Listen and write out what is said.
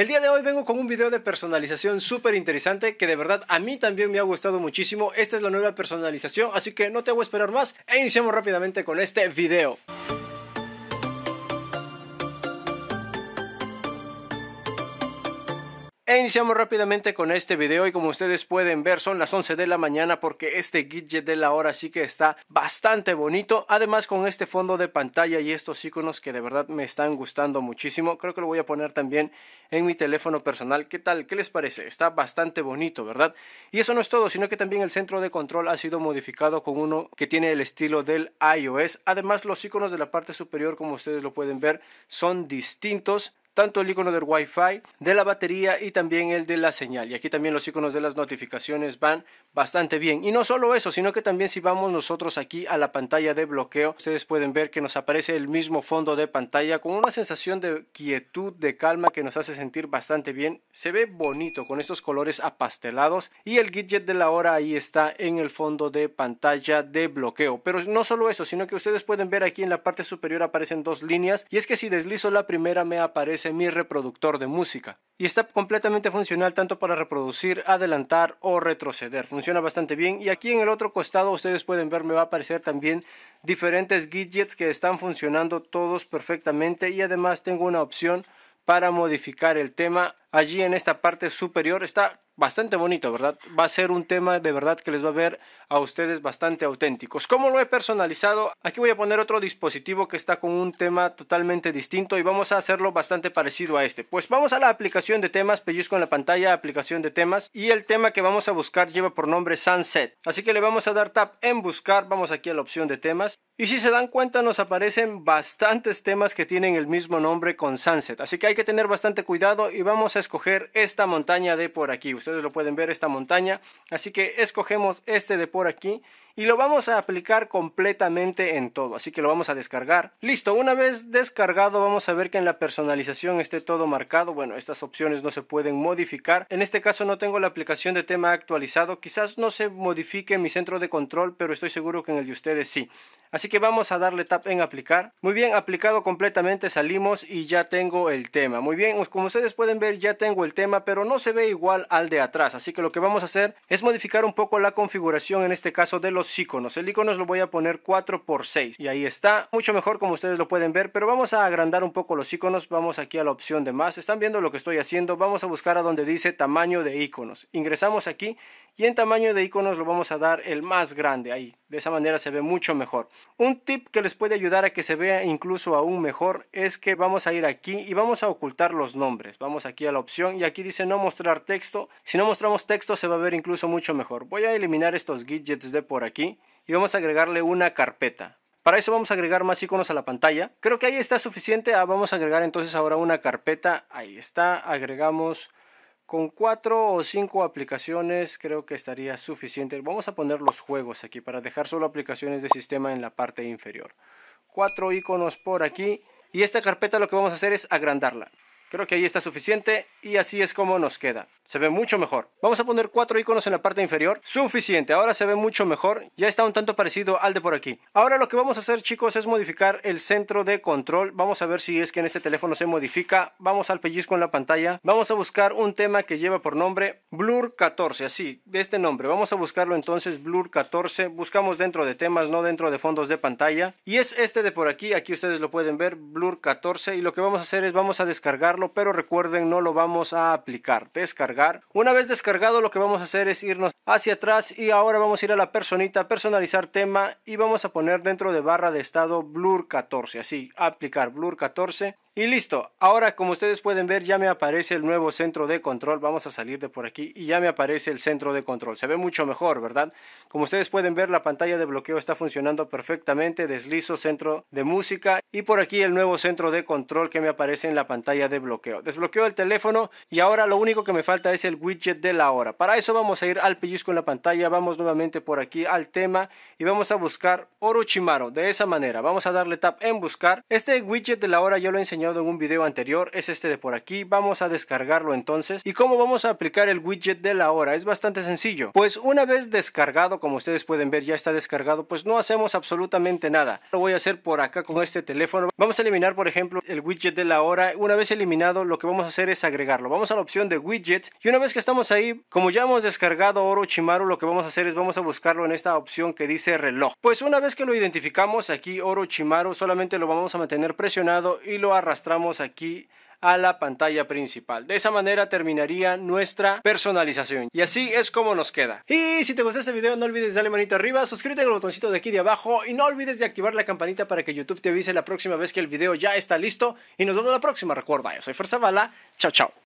El día de hoy vengo con un video de personalización súper interesante que de verdad a mí también me ha gustado muchísimo. Esta es la nueva personalización, así que no te hago esperar más e iniciamos rápidamente con este video. E iniciamos rápidamente con este video y como ustedes pueden ver son las 11 de la mañana porque este widget de la hora sí que está bastante bonito. Además con este fondo de pantalla y estos iconos que de verdad me están gustando muchísimo. Creo que lo voy a poner también en mi teléfono personal. ¿Qué tal? ¿Qué les parece? Está bastante bonito, ¿verdad? Y eso no es todo, sino que también el centro de control ha sido modificado con uno que tiene el estilo del iOS. Además los iconos de la parte superior como ustedes lo pueden ver son distintos tanto el icono del wifi, de la batería y también el de la señal. Y aquí también los iconos de las notificaciones van bastante bien. Y no solo eso, sino que también si vamos nosotros aquí a la pantalla de bloqueo, ustedes pueden ver que nos aparece el mismo fondo de pantalla con una sensación de quietud, de calma que nos hace sentir bastante bien. Se ve bonito con estos colores apastelados y el widget de la hora ahí está en el fondo de pantalla de bloqueo. Pero no solo eso, sino que ustedes pueden ver aquí en la parte superior aparecen dos líneas y es que si deslizo la primera me aparece semi reproductor de música y está completamente funcional tanto para reproducir, adelantar o retroceder. Funciona bastante bien y aquí en el otro costado ustedes pueden ver me va a aparecer también diferentes widgets que están funcionando todos perfectamente y además tengo una opción para modificar el tema allí en esta parte superior está bastante bonito, ¿verdad? Va a ser un tema de verdad que les va a ver a ustedes bastante auténticos. ¿Cómo lo he personalizado? Aquí voy a poner otro dispositivo que está con un tema totalmente distinto y vamos a hacerlo bastante parecido a este. Pues vamos a la aplicación de temas, pellizco en la pantalla, aplicación de temas y el tema que vamos a buscar lleva por nombre Sunset. Así que le vamos a dar tap en buscar, vamos aquí a la opción de temas y si se dan cuenta nos aparecen bastantes temas que tienen el mismo nombre con Sunset. Así que hay que tener bastante cuidado y vamos a escoger esta montaña de por aquí ustedes lo pueden ver, esta montaña. Así que escogemos este de por aquí y lo vamos a aplicar completamente en todo, así que lo vamos a descargar. Listo, una vez descargado vamos a ver que en la personalización esté todo marcado, bueno, estas opciones no se pueden modificar. En este caso no tengo la aplicación de tema actualizado, quizás no se modifique mi centro de control, pero estoy seguro que en el de ustedes sí. Así que vamos a darle tap en aplicar. Muy bien, aplicado completamente salimos y ya tengo el tema. Muy bien, como ustedes pueden ver ya tengo el tema, pero no se ve igual al de atrás. Así que lo que vamos a hacer es modificar un poco la configuración en este caso de los iconos. El icono lo voy a poner 4 x 6 y ahí está. Mucho mejor como ustedes lo pueden ver, pero vamos a agrandar un poco los iconos. Vamos aquí a la opción de más. Están viendo lo que estoy haciendo. Vamos a buscar a donde dice tamaño de iconos. Ingresamos aquí y en tamaño de iconos lo vamos a dar el más grande ahí. De esa manera se ve mucho mejor. Un tip que les puede ayudar a que se vea incluso aún mejor es que vamos a ir aquí y vamos a ocultar los nombres. Vamos aquí a la opción y aquí dice no mostrar texto. Si no mostramos texto se va a ver incluso mucho mejor. Voy a eliminar estos widgets de por aquí y vamos a agregarle una carpeta. Para eso vamos a agregar más iconos a la pantalla. Creo que ahí está suficiente. Ah, vamos a agregar entonces ahora una carpeta. Ahí está. Agregamos con cuatro o cinco aplicaciones. Creo que estaría suficiente. Vamos a poner los juegos aquí para dejar solo aplicaciones de sistema en la parte inferior. Cuatro iconos por aquí. Y esta carpeta lo que vamos a hacer es agrandarla. Creo que ahí está suficiente y así es como nos queda. Se ve mucho mejor. Vamos a poner cuatro iconos en la parte inferior. Suficiente, ahora se ve mucho mejor. Ya está un tanto parecido al de por aquí. Ahora lo que vamos a hacer chicos es modificar el centro de control. Vamos a ver si es que en este teléfono se modifica. Vamos al pellizco en la pantalla. Vamos a buscar un tema que lleva por nombre Blur 14, así, de este nombre. Vamos a buscarlo entonces Blur 14. Buscamos dentro de temas, no dentro de fondos de pantalla. Y es este de por aquí. Aquí ustedes lo pueden ver, Blur 14. Y lo que vamos a hacer es vamos a descargarlo pero recuerden, no lo vamos a aplicar. Descargar. Una vez descargado, lo que vamos a hacer es irnos hacia atrás y ahora vamos a ir a la personita, personalizar tema y vamos a poner dentro de barra de estado Blur 14. Así, aplicar Blur 14 y listo, ahora como ustedes pueden ver ya me aparece el nuevo centro de control, vamos a salir de por aquí y ya me aparece el centro de control, se ve mucho mejor ¿verdad? Como ustedes pueden ver la pantalla de bloqueo está funcionando perfectamente, deslizo centro de música y por aquí el nuevo centro de control que me aparece en la pantalla de bloqueo. Desbloqueo el teléfono y ahora lo único que me falta es el widget de la hora, para eso vamos a ir al pellizco en la pantalla, vamos nuevamente por aquí al tema y vamos a buscar Orochimaru, de esa manera, vamos a darle tap en buscar, este widget de la hora yo lo he enseñado en un video anterior es este de por aquí, vamos a descargarlo entonces. ¿Y cómo vamos a aplicar el widget de la hora? Es bastante sencillo, pues una vez descargado, como ustedes pueden ver ya está descargado, pues no hacemos absolutamente nada. Lo voy a hacer por acá con este teléfono. Vamos a eliminar por ejemplo el widget de la hora, una vez eliminado lo que vamos a hacer es agregarlo. Vamos a la opción de widgets y una vez que estamos ahí, como ya hemos descargado Orochimaru, lo que vamos a hacer es vamos a buscarlo en esta opción que dice reloj. Pues una vez que lo identificamos aquí Orochimaru, solamente lo vamos a mantener presionado y lo arrastramos arrastramos aquí a la pantalla principal. De esa manera terminaría nuestra personalización. Y así es como nos queda. Y si te gustó este video no olvides darle manito arriba, suscríbete al botoncito de aquí de abajo y no olvides de activar la campanita para que YouTube te avise la próxima vez que el video ya está listo. Y nos vemos la próxima, recuerda, yo soy Fuerza Bala, chao chao.